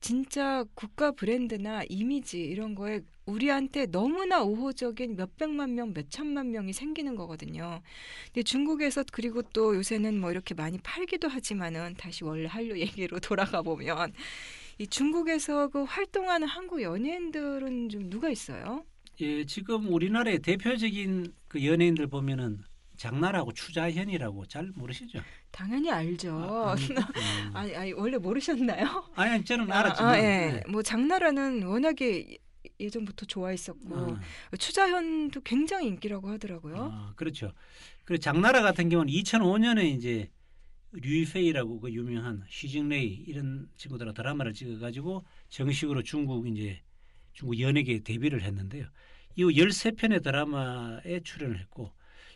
진짜 국가 브랜드나 이미지 이런 거에 우리한테 너무나 우호적인 몇백만 명, 몇천만 명이 생기는 거거든요. 근데 중국에서 그리고 또 요새는 뭐 이렇게 많이 팔기도 하지만은 다시 원래 한류 얘기로 돌아가 보면 이 중국에서 그 활동하는 한국 연예인들은 좀 누가 있어요? 예, 지금 우리나라의 대표적인 그 연예인들 보면은 장나라고 추자현이라고 잘 모르시죠? 당연히 알죠. 아, 니 음, 음. 아니, 아니, 원래 모르셨나요? 아니, 저는 알았지만. 아, 아, 네. 예. 네. 뭐 장나라는 워낙에 예전부터 좋아했었고 아. 추자현도 굉장히 인기라고 하더라고요. 아, 그렇죠. 그 장나라 같은 경우는 2005년에 이제 류이페이라고 그 유명한 시징레이 이런 친구들과 드라마를 찍어가지고 정식으로 중국 이제 중국 연예계에 데뷔를 했는데요. 이후 13편의 드라마에 출연을 했고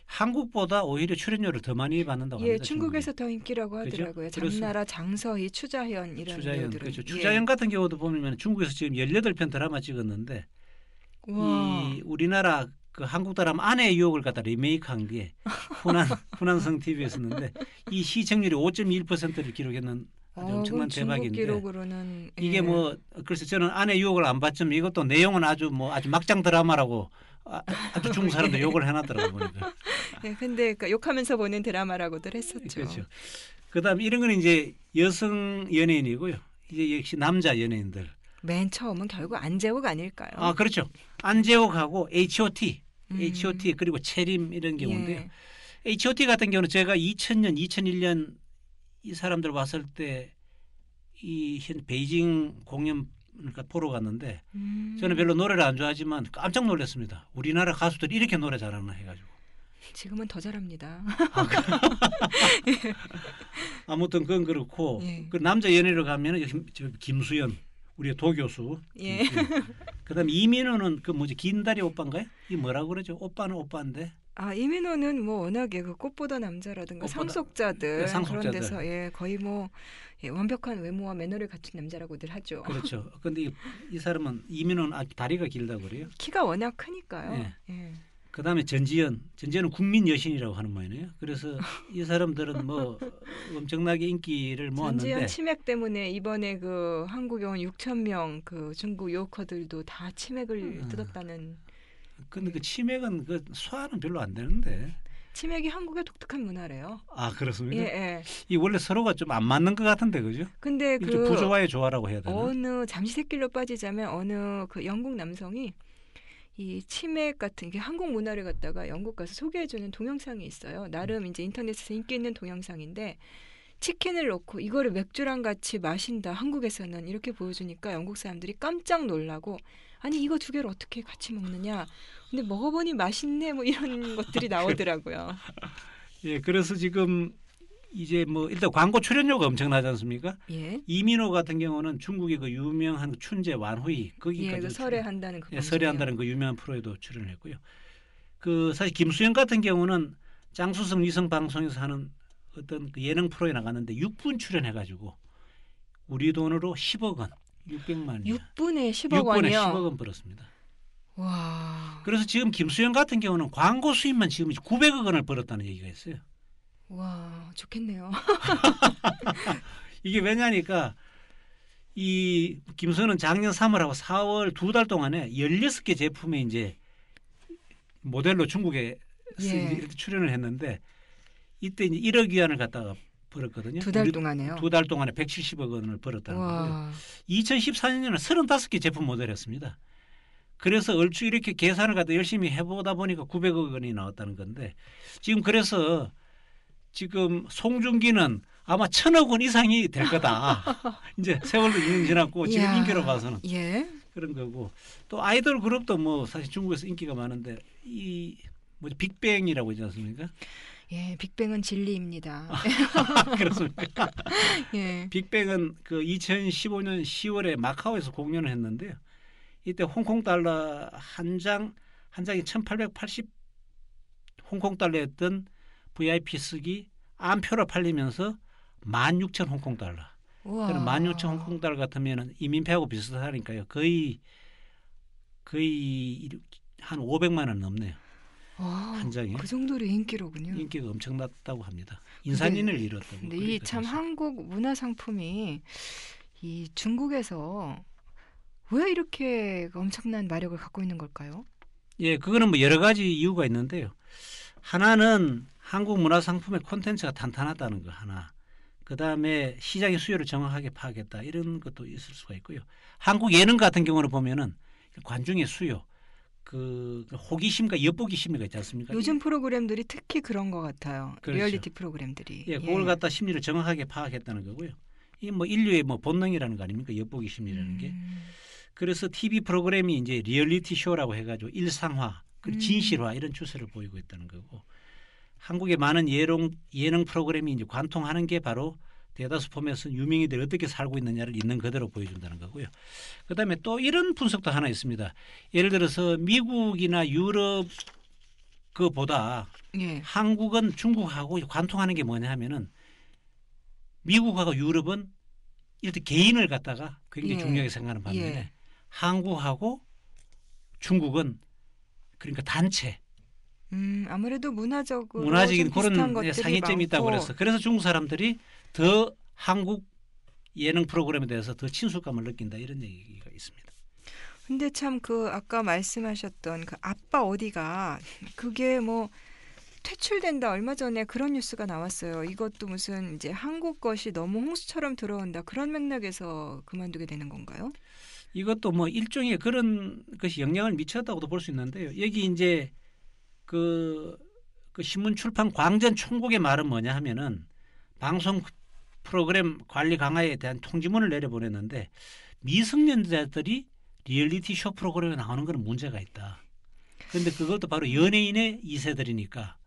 한국보다 오히려 출연료를 더 많이 받는다고 예, 합니다. 예, 중국에서 중국이. 더 인기라고 하더라고요. 그렇죠? 장나라, 장서희, 추자현 이런 추자현, 배들은 그렇죠. 예. 추자현 같은 경우도 보면 중국에서 지금 18편 드라마 찍었는데 와. 이 우리나라 그 한국 드라마 아내의 유혹을 갖다 리메이크한 게훈난 후난성 TV였었는데 이 시청률이 5.1%를 기록했는 아, 엄청난 대박인데 기록으로는, 예. 이게 뭐 뭐그래 저는 아내 유혹을 안 받지만 이것도 내용은 아주 뭐 아주 막장 드라마라고 아주 중국 사람들 욕을 해놨더라고요. 네, 근데 그 욕하면서 보는 드라마라고들 했었죠. 그렇죠. 그다음 이런 건 이제 여성 연예인이고요. 이제 역시 남자 연예인들. 맨 처음은 결국 안재욱 아닐까요? 아 그렇죠. 안재욱하고 H.O.T. 음. H.O.T. 그리고 체림 이런 경우인데요. 예. H.O.T. 같은 경우는 제가 2000년, 2001년 이 사람들 왔을 때 이 현 베이징 공연 그러니까 보러 갔는데 음. 저는 별로 노래를 안 좋아하지만 깜짝 놀랐습니다. 우리나라 가수들이 이렇게 노래 잘하나 해가지고. 지금은 더 잘합니다. 아, 예. 아무튼 그건 그렇고 예. 그 남자 연예를 가면은 김수현 우리의 도교수. 예. 그다음 이민호는 그 뭐지 긴다리 오빠인가요? 이 뭐라고 그러죠? 오빠는 오빠인데. 아 이민호는 뭐 워낙에 그 꽃보다 남자라든가 꽃보다, 상속자들, 네, 상속자들, 그런 데서 예 거의 뭐 예, 완벽한 외모와 매너를 갖춘 남자라고들 하죠. 그렇죠. 근데 이, 이 사람은 이민호는 아, 다리가 길다고 그래요. 키가 워낙 크니까요. 예. 예. 그다음에 전지현, 전지현은 국민 여신이라고 하는 모양이네요 그래서 이 사람들은 뭐 엄청나게 인기를 모았는데 전지현 치맥 때문에 이번에 그 한국 에온 6천 명그 중국 요커들도 다 치맥을 아, 뜯었다는 근데 그 치맥은 그 소화는 별로 안 되는데. 치맥이 한국의 독특한 문화래요. 아 그렇습니까? 예, 예. 이 원래 서로가 좀 안 맞는 것 같은데 그죠? 근데 그 부조화의 조화라고 해야 되나? 어느 잠시새끼로 빠지자면 어느 그 영국 남성이 이 치맥 같은 게 한국 문화를 갖다가 영국 가서 소개해주는 동영상이 있어요. 나름 이제 인터넷에서 인기 있는 동영상인데 치킨을 넣고 이거를 맥주랑 같이 마신다 한국에서는 이렇게 보여주니까 영국 사람들이 깜짝 놀라고 아니 이거 두 개를 어떻게 같이 먹느냐. 근데 먹어보니 맛있네 뭐 이런 것들이 나오더라고요. 예, 그래서 지금 이제 뭐 일단 광고 출연료가 엄청나지 않습니까? 예. 이민호 같은 경우는 중국의 그 유명한 춘제 완후이 거기까지 예, 그 설애한다는 그 예, 설애한다는 그 유명한 프로에도 출연했고요. 그 사실 김수영 같은 경우는 장수성 위성 방송에서 하는 어떤 그 예능 프로에 나갔는데 6분 출연해가지고 우리 돈으로 10억 원 600만 6분에 10억 6분에 원 10억 원 벌었습니다. 와. 그래서 지금 김수영 같은 경우는 광고 수입만 지금 900억 원을 벌었다는 얘기가 있어요. 와, 좋겠네요. 이게 왜냐니까 이 김수현은 작년 3월하고 4월 두 달 동안에 16개 제품에 이제 모델로 중국에 예. 출연을 했는데 이때 이제 1억 위안을 갖다가 벌었거든요. 두 달 동안에요. 두 달 동안에 170억 원을 벌었다는 와. 거고요. 2014년에는 35개 제품 모델이었습니다. 그래서 얼추 이렇게 계산을 갖다 열심히 해보다 보니까 900억 원이 나왔다는 건데 지금 그래서 지금 송중기는 아마 천억 원 이상이 될 거다. 이제 세월도 2년 지났고 지금 야. 인기로 봐서는 예. 그런 거고 또 아이돌 그룹도 뭐 사실 중국에서 인기가 많은데 이뭐지 빅뱅이라고 있지 않습니까? 예, 빅뱅은 진리입니다. 아, 그렇습니까? 예. 빅뱅은 그 2015년 10월에 마카오에서 공연을 했는데요. 이때 홍콩 달러 한 장, 한 장이 1880 홍콩 달러였던 VIP 쓰기 암표로 팔리면서 16,000 홍콩 달러. 그럼 16,000 홍콩 달러 같으면 이민폐하고 비슷하니까요. 거의 거의 한 500만 원 넘네요. 와, 한 장에 그 정도로 인기로군요. 인기가 엄청났다고 합니다. 인산인을 이뤘다고. 근데 이 참 한국 문화 상품이 이 중국에서 왜 이렇게 엄청난 마력을 갖고 있는 걸까요? 예, 그거는 뭐 여러 가지 이유가 있는데요. 하나는 한국 문화 상품의 콘텐츠가 탄탄하다는 거 하나. 그 다음에 시장의 수요를 정확하게 파악했다 이런 것도 있을 수가 있고요. 한국 예능 같은 경우를 보면은 관중의 수요, 그 호기심과 엿보기 심리가 있지 않습니까? 요즘 프로그램들이 특히 그런 것 같아요. 그렇죠. 리얼리티 프로그램들이. 예, 예. 그걸 예. 갖다 심리를 정확하게 파악했다는 거고요. 이뭐 인류의 뭐 본능이라는 거 아닙니까? 엿보기 심리라는 음. 게. 그래서 TV 프로그램이 이제 리얼리티 쇼라고 해가지고 일상화, 그리고 음. 진실화 이런 추세를 보이고 있다는 거고. 한국의 많은 예능 예능 프로그램이 이제 관통하는 게 바로 대다수 포맷은 유명인들이 어떻게 살고 있느냐를 있는 그대로 보여준다는 거고요. 그 다음에 또 이런 분석도 하나 있습니다. 예를 들어서 미국이나 유럽 그보다 예. 한국은 중국하고 관통하는 게 뭐냐 하면은 미국하고 유럽은 이렇게 개인을 갖다가 굉장히 예. 중요하게 생각하는 반면에 예. 한국하고 중국은 그러니까 단체 음, 아무래도 문화적으로 문화적인 그런 예, 상의점이 있다고 그래서 그래서 중국 사람들이 더 한국 예능 프로그램에 대해서 더 친숙감을 느낀다 이런 얘기가 있습니다. 근데 참 그 아까 말씀하셨던 그 아빠 어디가 그게 뭐 퇴출된다 얼마 전에 그런 뉴스가 나왔어요. 이것도 무슨 이제 한국 것이 너무 홍수처럼 들어온다 그런 맥락에서 그만두게 되는 건가요? 이것도 뭐 일종의 그런 것이 영향을 미쳤다고도 볼 수 있는데요. 여기 이제 그, 그 신문 출판 광전 총국의 말은 뭐냐 하면은 방송 프로그램 관리 강화에 대한 통지문을 내려보냈는데 미성년자들이 리얼리티 쇼 프로그램에 나오는 건 문제가 있다. 그런데 그것도 바로 연예인의 이세들이니까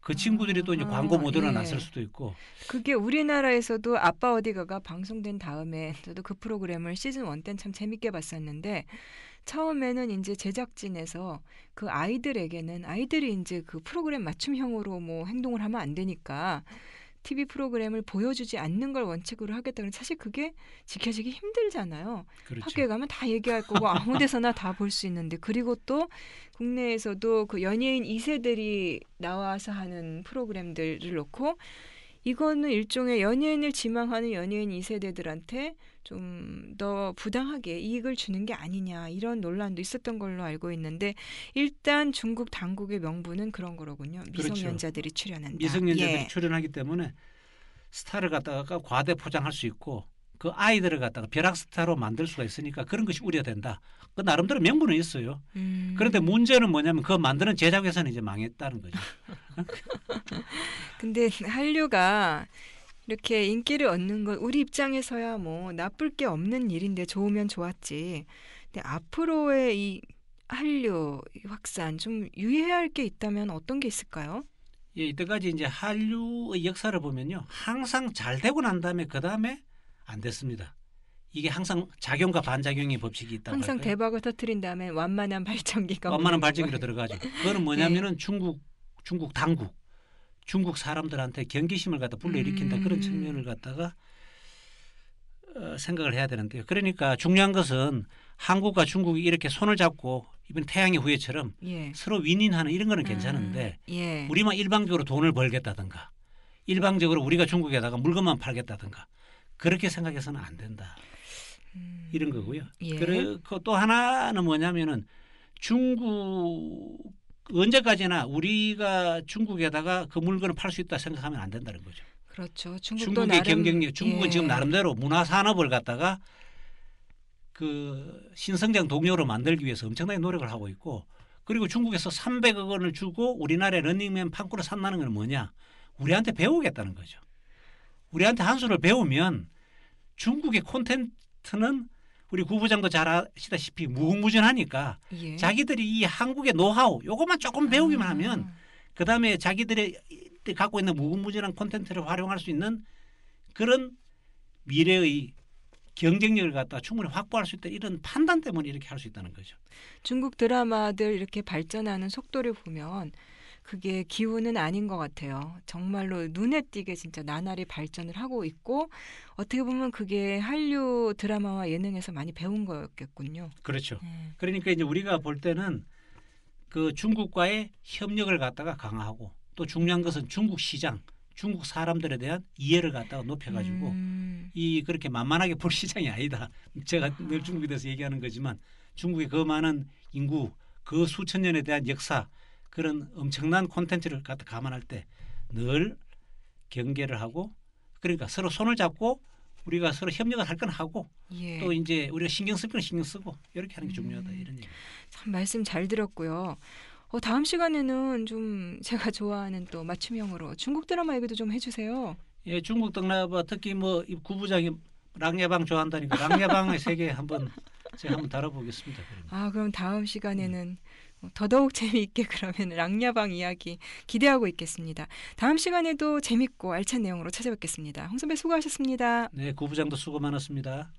그 아, 친구들이 또 이제 아, 광고 모델로 예. 나설 수도 있고. 그게 우리나라에서도 아빠 어디가가 방송된 다음에 저도 그 프로그램을 시즌 원 때는 참 재밌게 봤었는데 처음에는 이제 제작진에서 그 아이들에게는 아이들이 이제 그 프로그램 맞춤형으로 뭐 행동을 하면 안 되니까 TV 프로그램을 보여주지 않는 걸 원칙으로 하겠다. 는 사실 그게 지켜지기 힘들잖아요. 그렇죠. 학교에 가면 다 얘기할 거고 아무 데서나 다 볼 수 있는데 그리고 또 국내에서도 그 연예인 2세들이 나와서 하는 프로그램들을 놓고 이거는 일종의 연예인을 지망하는 연예인 2세대들한테 좀더 부당하게 이익을 주는 게 아니냐 이런 논란도 있었던 걸로 알고 있는데 일단 중국 당국의 명분은 그런 거로군요. 그렇죠. 미성년자들이 그렇죠. 출연한다. 미성년자들이 예. 출연하기 때문에 스타를 갖다가 과대 포장할 수 있고 그 아이들을 갖다가 벼락스타로 만들 수가 있으니까 그런 것이 우려된다. 그 나름대로 명분은 있어요. 음. 그런데 문제는 뭐냐면 그 만드는 제작회사는 이제 망했다는 거죠. 근데 한류가 이렇게 인기를 얻는 건 우리 입장에서야 뭐 나쁠 게 없는 일인데 좋으면 좋았지. 근데 앞으로의 이 한류 확산 좀 유의해야 할 게 있다면 어떤 게 있을까요? 예, 이때까지 이제 한류의 역사를 보면요. 항상 잘 되고 난 다음에 그 다음에 안 됐습니다. 이게 항상 작용과 반작용의 법칙이 있다고 항상 할까요? 대박을 터트린 다음에 완만한 발전기가 완만한 발전기로 들어가죠. 그거는 뭐냐면은 네. 중국 중국 당국 중국 사람들한테 경계심을 갖다 불러일으킨다 음. 그런 측면을 갖다가 어, 생각을 해야 되는데요. 그러니까 중요한 것은 한국과 중국이 이렇게 손을 잡고 이번 태양의 후예처럼 예. 서로 윈윈하는 이런 거는 음, 괜찮은데 음. 예. 우리만 일방적으로 돈을 벌겠다든가 일방적으로 우리가 중국에다가 물건만 팔겠다든가 그렇게 생각해서는 안 된다. 음, 이런 거고요. 예. 그리고 또 하나는 뭐냐면은 중국 언제까지나 우리가 중국에다가 그 물건을 팔 수 있다 생각하면 안 된다는 거죠. 그렇죠. 중국의 나름, 경쟁력, 예. 중국은 예. 지금 나름대로 문화 산업을 갖다가 그 신성장 동료로 만들기 위해서 엄청나게 노력을 하고 있고 그리고 중국에서 300억 원을 주고 우리나라의 런닝맨 판꾸를 산다는 건 뭐냐? 우리한테 배우겠다는 거죠. 우리한테 한수를 배우면 중국의 콘텐츠는 우리 구부장도 잘 아시다시피 무궁무진하니까 예. 자기들이 이 한국의 노하우 요것만 조금 배우기만 아. 하면 그다음에 자기들의 갖고 있는 무궁무진한 콘텐츠를 활용할 수 있는 그런 미래의 경쟁력을 갖다 충분히 확보할 수 있다 이런 판단 때문에 이렇게 할 수 있다는 거죠. 중국 드라마들 이렇게 발전하는 속도를 보면 그게 기운은 아닌 것 같아요. 정말로 눈에 띄게 진짜 나날이 발전을 하고 있고 어떻게 보면 그게 한류 드라마와 예능에서 많이 배운 거였겠군요. 그렇죠. 네. 그러니까 이제 우리가 볼 때는 그 중국과의 협력을 갖다가 강화하고 또 중요한 것은 중국 시장, 중국 사람들에 대한 이해를 갖다가 높여가지고 음. 이 그렇게 만만하게 볼 시장이 아니다. 제가 아. 늘 중국에 대해서 얘기하는 거지만 중국의 그 많은 인구, 그 수천 년에 대한 역사 그런 엄청난 콘텐츠를 갖다 감안할 때 늘 경계를 하고 그러니까 서로 손을 잡고 우리가 서로 협력을 할 건 하고 예. 또 이제 우리가 신경 쓸건 신경 쓰고 이렇게 하는 게 중요하다 음, 이런 얘기. 참 말씀 잘 들었고요. 어, 다음 시간에는 좀 제가 좋아하는 또 맞춤형으로 중국 드라마 얘기도 좀 해주세요. 예, 중국 드라마 특히 뭐 구부장이 랑야방 좋아한다니까 랑야방의 세계 한번 제가 한번 다뤄보겠습니다. 그러면. 아, 그럼 다음 시간에는 음. 더더욱 재미있게 그러면 랑야방 이야기 기대하고 있겠습니다. 다음 시간에도 재밌고 알찬 내용으로 찾아뵙겠습니다. 홍선배 수고하셨습니다. 네, 구부장도 수고 많았습니다.